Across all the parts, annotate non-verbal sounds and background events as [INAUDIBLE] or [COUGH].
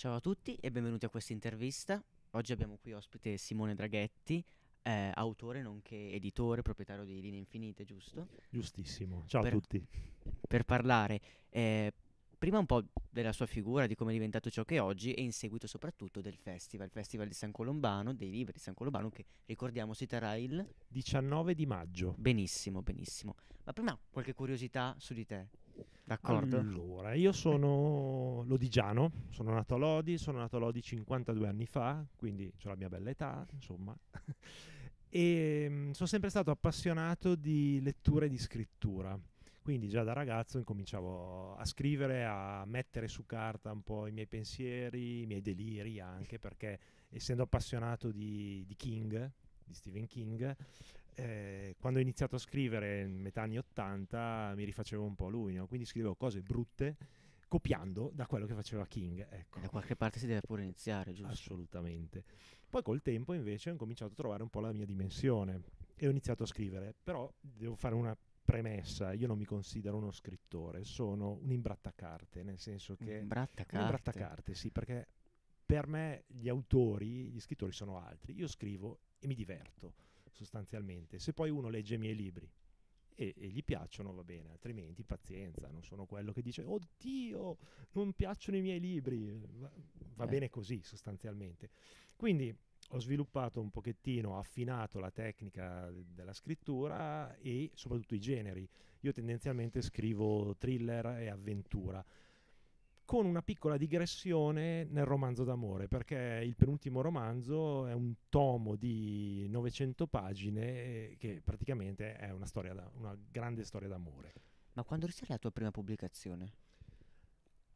Ciao a tutti e benvenuti a questa intervista. Oggi abbiamo qui ospite Simone Draghetti, eh, autore nonché editore, proprietario di Linee Infinite, giusto? Giustissimo, ciao per, a tutti. Per parlare eh, prima un po' della sua figura, di come è diventato ciò che è oggi e in seguito soprattutto del festival, il festival di San Colombano, dei libri di San Colombano che ricordiamo si terrà il 19 di maggio. Benissimo, benissimo. Ma prima qualche curiosità su di te. D'accordo. Allora, io sono lodigiano, sono nato a Lodi, sono nato a Lodi 52 anni fa, quindi ho la mia bella età, insomma. [LAUGHS] e ehm, mh, sono sempre stato appassionato di lettura e di scrittura. Quindi già da ragazzo incominciavo a scrivere, a mettere su carta un po' i miei pensieri, i miei deliri anche, perché essendo appassionato di, di King, di Stephen King, eh, quando ho iniziato a scrivere, in metà anni 80, mi rifacevo un po' a lui, no? quindi scrivevo cose brutte copiando da quello che faceva King. Ecco. Da qualche parte si deve pure iniziare, giusto? Assolutamente. Poi col tempo invece ho cominciato a trovare un po' la mia dimensione e ho iniziato a scrivere, però devo fare una premessa, io non mi considero uno scrittore, sono un imbrattacarte, nel senso che... Imbrattacarte? Un imbrattacarte, sì, perché per me gli autori, gli scrittori sono altri, io scrivo e mi diverto sostanzialmente. Se poi uno legge i miei libri e, e, gli piacciono va bene, altrimenti pazienza, non sono quello che dice oddio, non piacciono i miei libri, va, va eh. bene così sostanzialmente. Quindi ho sviluppato un pochettino, ho affinato la tecnica della scrittura e soprattutto i generi. Io tendenzialmente scrivo thriller e avventura con una piccola digressione nel romanzo d'amore, perché il penultimo romanzo è un tomo di 900 pagine eh, che praticamente è una, storia da, una grande storia d'amore. Ma quando risale la tua prima pubblicazione?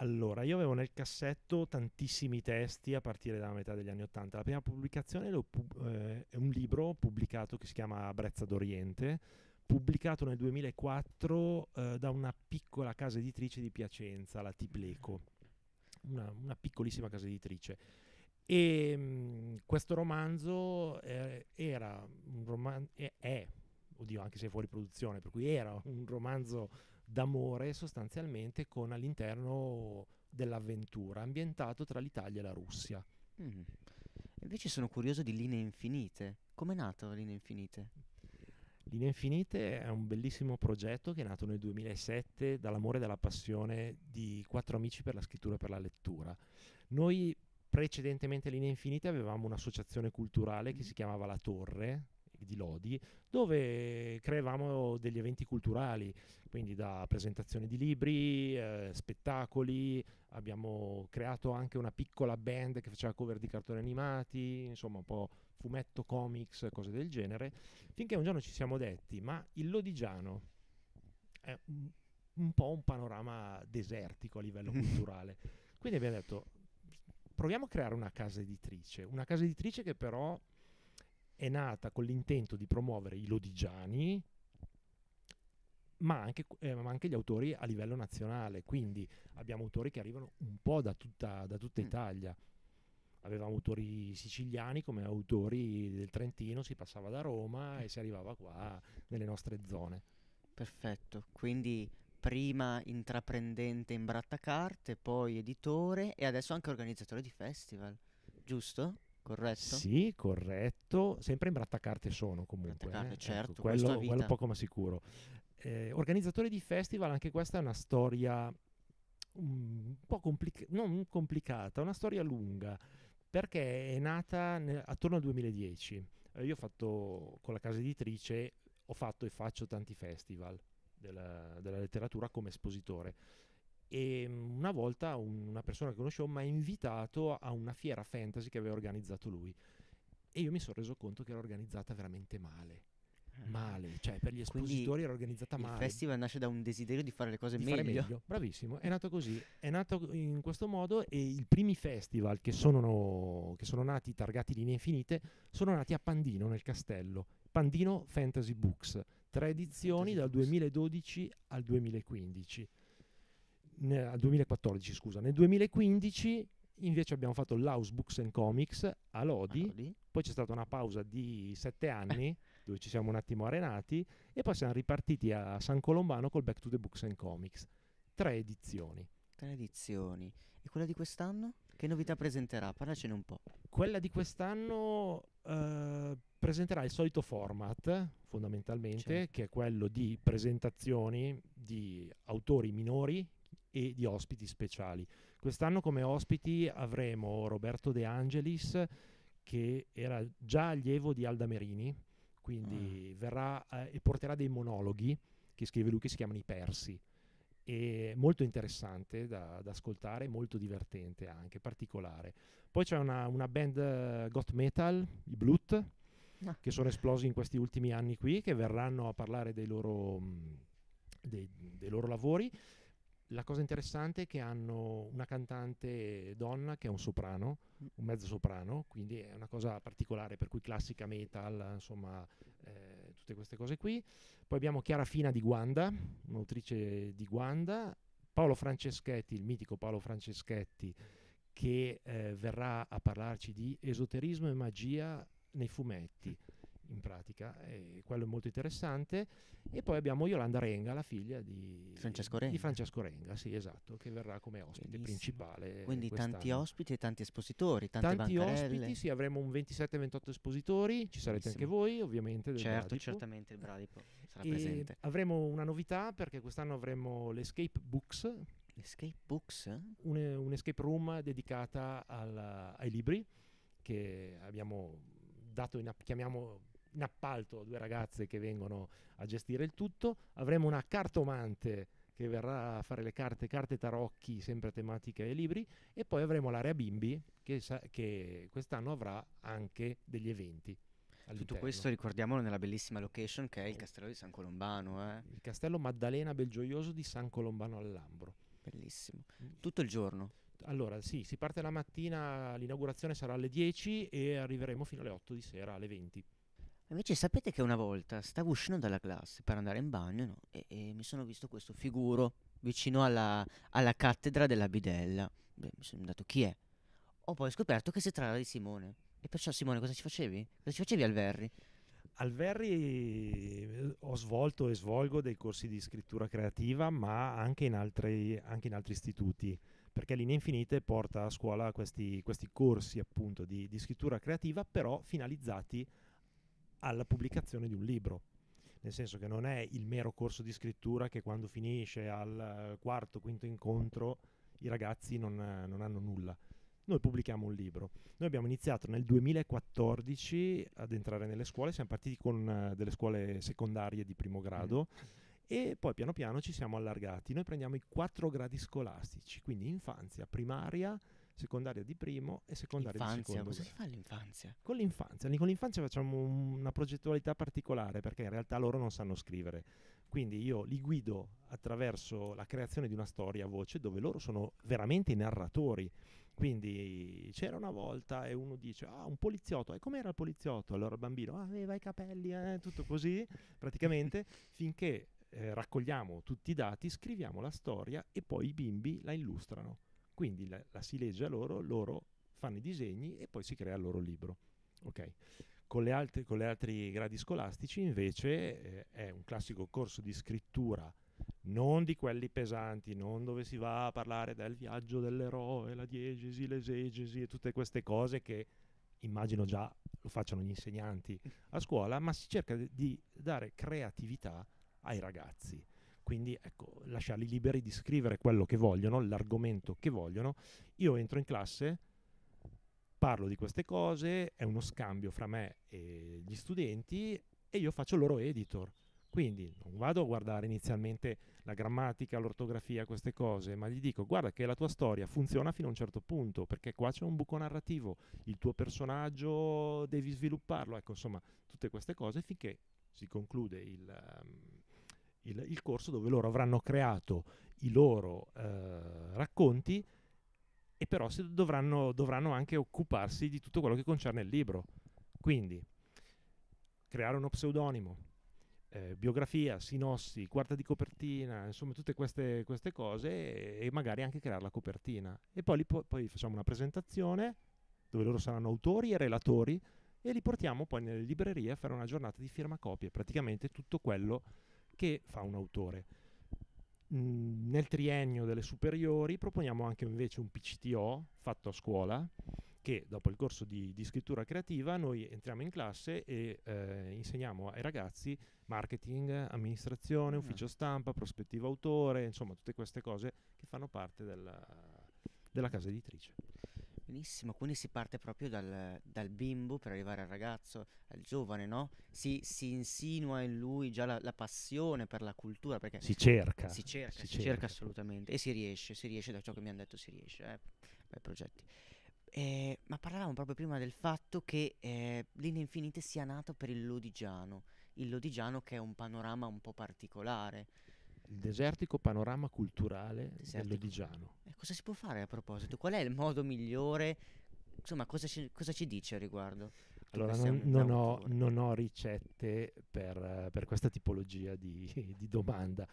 Allora, io avevo nel cassetto tantissimi testi a partire dalla metà degli anni Ottanta. La prima pubblicazione pub- eh, è un libro pubblicato che si chiama Brezza d'Oriente, pubblicato nel 2004 eh, da una piccola casa editrice di Piacenza, la Tipleco, una, una piccolissima casa editrice. E ehm, mh, questo romanzo eh, era un romanzo, eh, è, oddio, anche se è fuori produzione, per cui era un romanzo d'amore sostanzialmente con all'interno dell'avventura, ambientato tra l'Italia e la Russia. Mm. Invece sono curioso di Linee Infinite. Come è nato Linee Infinite? Linee Infinite è un bellissimo progetto che è nato nel 2007 dall'amore e dalla passione di quattro amici per la scrittura e per la lettura. Noi precedentemente Linee Infinite avevamo un'associazione culturale che mm. si chiamava La Torre, di Lodi, dove creavamo degli eventi culturali, quindi da presentazioni di libri, eh, spettacoli, abbiamo creato anche una piccola band che faceva cover di cartoni animati, insomma un po' fumetto, comics, cose del genere, finché un giorno ci siamo detti, ma il lodigiano è un po' un panorama desertico a livello [LAUGHS] culturale. Quindi abbiamo detto, proviamo a creare una casa editrice, una casa editrice che però è nata con l'intento di promuovere i lodigiani, ma anche, eh, ma anche, gli autori a livello nazionale. Quindi abbiamo autori che arrivano un po' da tutta, da tutta mm. Italia. Avevamo autori siciliani come autori del Trentino, si passava da Roma e si arrivava qua nelle nostre zone. Perfetto, quindi prima intraprendente in brattacarte, poi editore e adesso anche organizzatore di festival, giusto? corretto? Sì, corretto. Sempre in brattacarte sono comunque. Brattacarte, eh. Ecco, certo. Ecco, quello, quello poco ma sicuro. Eh, organizzatore di festival, anche questa è una storia un po' complica- non complicata, una storia lunga, perché è nata ne- attorno al 2010. Eh, io ho fatto con la casa editrice, ho fatto e faccio tanti festival della, della letteratura come espositore e mm, una volta una persona che conoscevo mi ha invitato a una fiera fantasy che aveva organizzato lui e io mi sono reso conto che era organizzata veramente male eh. male, cioè per gli espositori Quindi era organizzata male. Il festival nasce da un desiderio di fare le cose di meglio. meglio. Bravissimo, è nato così, è nato in questo modo e i primi festival che sono, che sono nati targati linee infinite sono nati a Pandino nel castello. Pandino Fantasy Books, tre edizioni Fantasy dal Books. 2012 al 2015 nel 2014, scusa, nel 2015 invece abbiamo fatto l'House Books and Comics a Lodi, a Lodi, poi c'è stata una pausa di sette anni [LAUGHS] dove ci siamo un attimo arenati e poi siamo ripartiti a San Colombano col Back to the Books and Comics. Tre edizioni. Tre edizioni. E quella di quest'anno? Che novità presenterà? Parlacene un po'. Quella di quest'anno eh, presenterà il solito format, fondamentalmente, certo. che è quello di presentazioni di autori minori, e di ospiti speciali. Quest'anno come ospiti avremo Roberto De Angelis che era già allievo di Alda Merini, quindi mm. verrà eh, e porterà dei monologhi che scrive lui che si chiamano I Persi. È molto interessante da, da ascoltare, molto divertente anche, particolare. Poi c'è una, una band uh, goth metal, i Blut, ah. che sono esplosi in questi ultimi anni qui, che verranno a parlare dei loro... Mh, dei, dei, loro lavori la cosa interessante è che hanno una cantante donna che è un soprano, mm. un mezzo soprano, quindi è una cosa particolare, per cui classica metal, insomma, eh, tutte queste cose qui. Poi abbiamo Chiara Fina di Guanda, un'autrice di Guanda, Paolo Franceschetti, il mitico Paolo Franceschetti, che eh, verrà a parlarci di esoterismo e magia nei fumetti in pratica, e quello è molto interessante. E poi abbiamo Yolanda Renga, la figlia di Francesco Renga, di Francesco Renga sì, esatto, che verrà come ospite Bellissimo. principale. Quindi quest'anno. tanti ospiti e tanti espositori, tanti bancarelle. ospiti, sì, avremo un 27-28 espositori, ci sarete Bellissimo. anche voi ovviamente. certo, Bradipo. certamente il Bradipo sarà e presente. Avremo una novità perché quest'anno avremo l'Escape Books. Escape Books? Un, un escape room dedicata al, ai libri che abbiamo dato in, chiamiamo in appalto due ragazze che vengono a gestire il tutto, avremo una cartomante che verrà a fare le carte, carte tarocchi, sempre tematiche e libri, e poi avremo l'area bimbi che, sa- che quest'anno avrà anche degli eventi. All'interno. Tutto questo ricordiamolo nella bellissima location che è il eh. castello di San Colombano. Eh. Il castello Maddalena Belgioioso di San Colombano all'Ambro. Bellissimo. Mm. Tutto il giorno? Allora, sì, si parte la mattina, l'inaugurazione sarà alle 10 e arriveremo fino alle 8 di sera, alle 20. Invece sapete che una volta stavo uscendo dalla classe per andare in bagno no? e, e, mi sono visto questo figuro vicino alla, alla cattedra della bidella. Beh, mi sono dato chi è. Ho poi scoperto che si tratta di Simone. E perciò Simone cosa ci facevi? Cosa ci facevi al Verri? Al Verri eh, ho svolto e svolgo dei corsi di scrittura creativa, ma anche in altri, anche in altri istituti perché Linee Infinite porta a scuola questi, questi corsi appunto di, di, scrittura creativa, però finalizzati alla pubblicazione di un libro. Nel senso che non è il mero corso di scrittura che quando finisce al eh, quarto, quinto incontro i ragazzi non, eh, non hanno nulla. Noi pubblichiamo un libro. Noi abbiamo iniziato nel 2014 ad entrare nelle scuole, siamo partiti con eh, delle scuole secondarie di primo grado. Mm e poi piano piano ci siamo allargati. Noi prendiamo i quattro gradi scolastici, quindi infanzia, primaria, secondaria di primo e secondaria infanzia, di secondo. Cosa si fa l'infanzia? Con l'infanzia, con l'infanzia facciamo una progettualità particolare perché in realtà loro non sanno scrivere. Quindi io li guido attraverso la creazione di una storia a voce dove loro sono veramente i narratori. Quindi c'era una volta e uno dice, ah, un poliziotto, e com'era il poliziotto? Allora il bambino ah, aveva i capelli, eh, tutto così, praticamente, [LAUGHS] finché eh, raccogliamo tutti i dati, scriviamo la storia e poi i bimbi la illustrano. Quindi la, la si legge a loro, loro fanno i disegni e poi si crea il loro libro. Okay. Con, le altre, con, le altri gradi scolastici invece eh, è un classico corso di scrittura, non di quelli pesanti, non dove si va a parlare del viaggio dell'eroe, la diegesi, l'esegesi e tutte queste cose che immagino già lo facciano gli insegnanti a scuola, ma si cerca di dare creatività ai ragazzi. Quindi ecco, lasciarli liberi di scrivere quello che vogliono, l'argomento che vogliono. Io entro in classe, parlo di queste cose, è uno scambio fra me e gli studenti e io faccio il loro editor. Quindi non vado a guardare inizialmente la grammatica, l'ortografia, queste cose, ma gli dico guarda che la tua storia funziona fino a un certo punto, perché qua c'è un buco narrativo, il tuo personaggio devi svilupparlo, ecco insomma tutte queste cose finché si conclude il, um, il, il corso dove loro avranno creato i loro eh, racconti e però dovranno, dovranno anche occuparsi di tutto quello che concerne il libro. Quindi creare uno pseudonimo, eh, biografia, sinossi, quarta di copertina, insomma tutte queste, queste cose e, e, magari anche creare la copertina. E poi, po- poi, facciamo una presentazione dove loro saranno autori e relatori e li portiamo poi nelle librerie a fare una giornata di firma copie, praticamente tutto quello che che fa un autore? Mm, nel triennio delle superiori proponiamo anche invece un PCTO fatto a scuola che dopo il corso di, di scrittura creativa noi entriamo in classe e eh, insegniamo ai ragazzi marketing, amministrazione, mm. ufficio stampa, prospettiva autore, insomma tutte queste cose che fanno parte della, della casa editrice. Benissimo, quindi si parte proprio dal, dal, bimbo per arrivare al ragazzo, al giovane, no? Si, si insinua in lui già la, la, passione per la cultura, perché si cerca. Si cerca, si, si cerca. cerca assolutamente e si riesce, si riesce da ciò che mi hanno detto, si riesce, eh? Beh, progetti. Eh, ma parlavamo proprio prima del fatto che eh, Linee Infinite sia nato per il Lodigiano, il Lodigiano che è un panorama un po' particolare il desertico panorama culturale desertico. dell'Odigiano. E eh, cosa si può fare a proposito? Qual è il modo migliore? Insomma, cosa ci, cosa ci dice al riguardo? Allora, non, non, ho, non, ho, ricette per, per questa tipologia di, di, domanda,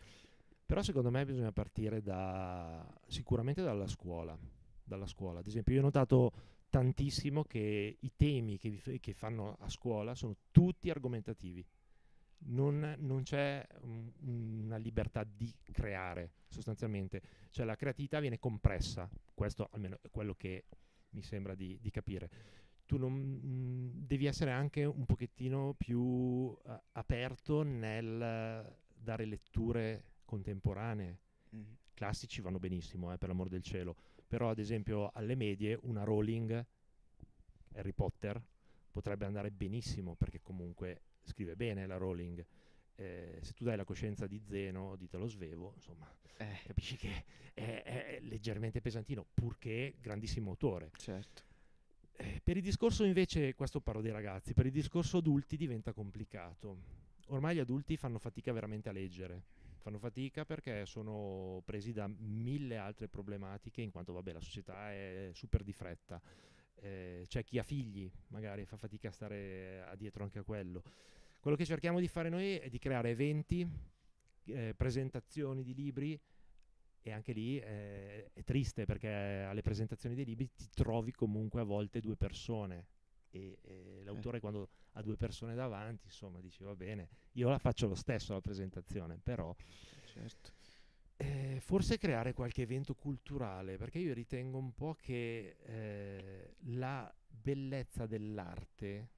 però secondo me bisogna partire da, sicuramente dalla scuola, dalla scuola. Ad esempio, io ho notato tantissimo che i temi che, vi, che fanno a scuola sono tutti argomentativi non, non c'è una libertà di creare sostanzialmente, cioè la creatività viene compressa, questo almeno è quello che mi sembra di, di capire. Tu non, mh, mm, devi essere anche un pochettino più uh, aperto nel dare letture contemporanee. Mm-hmm. Classici vanno benissimo, eh, per l'amor del cielo, però ad esempio alle medie una Rowling, Harry Potter, potrebbe andare benissimo perché comunque scrive bene la Rowling. Eh, se tu dai la coscienza di Zeno, ditelo svevo, insomma, eh. capisci che è, è, leggermente pesantino, purché grandissimo autore. Certo. Eh, per il discorso invece, questo parlo dei ragazzi, per il discorso adulti diventa complicato. Ormai gli adulti fanno fatica veramente a leggere, fanno fatica perché sono presi da mille altre problematiche, in quanto vabbè, la società è super di fretta eh, c'è chi ha figli, magari fa fatica a stare a eh, dietro anche a quello. Quello che cerchiamo di fare noi è di creare eventi, eh, presentazioni di libri e anche lì eh, è triste perché alle presentazioni dei libri ti trovi comunque a volte due persone e, e l'autore eh. quando ha due persone davanti insomma dice va bene, io la faccio lo stesso la presentazione, però certo eh, forse creare qualche evento culturale, perché io ritengo un po' che eh, la bellezza dell'arte,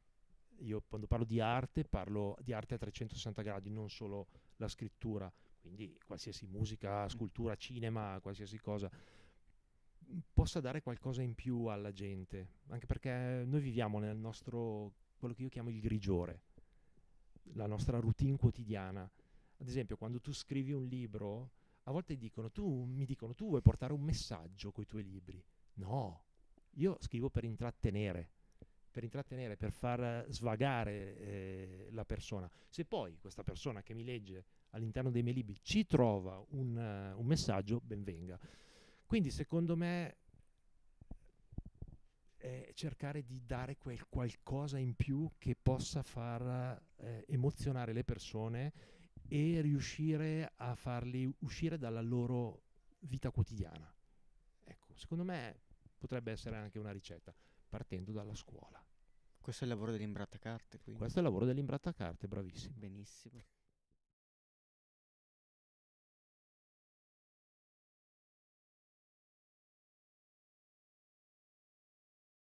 io quando parlo di arte parlo di arte a 360 gradi, non solo la scrittura, quindi qualsiasi musica, mm. scultura, cinema, qualsiasi cosa, possa dare qualcosa in più alla gente, anche perché noi viviamo nel nostro, quello che io chiamo il grigiore, la nostra routine quotidiana. Ad esempio, quando tu scrivi un libro, a volte dicono, tu, mi dicono, tu vuoi portare un messaggio con i tuoi libri? No, io scrivo per intrattenere, per intrattenere, per far svagare eh, la persona. Se poi questa persona che mi legge all'interno dei miei libri ci trova un, uh, un messaggio, benvenga. Quindi secondo me è cercare di dare quel qualcosa in più che possa far eh, emozionare le persone e riuscire a farli uscire dalla loro vita quotidiana. Ecco, secondo me potrebbe essere anche una ricetta, partendo dalla scuola. Questo è il lavoro dell'imbrattacarte, quindi. Questo è il lavoro dell'imbrattacarte, bravissimo. Benissimo.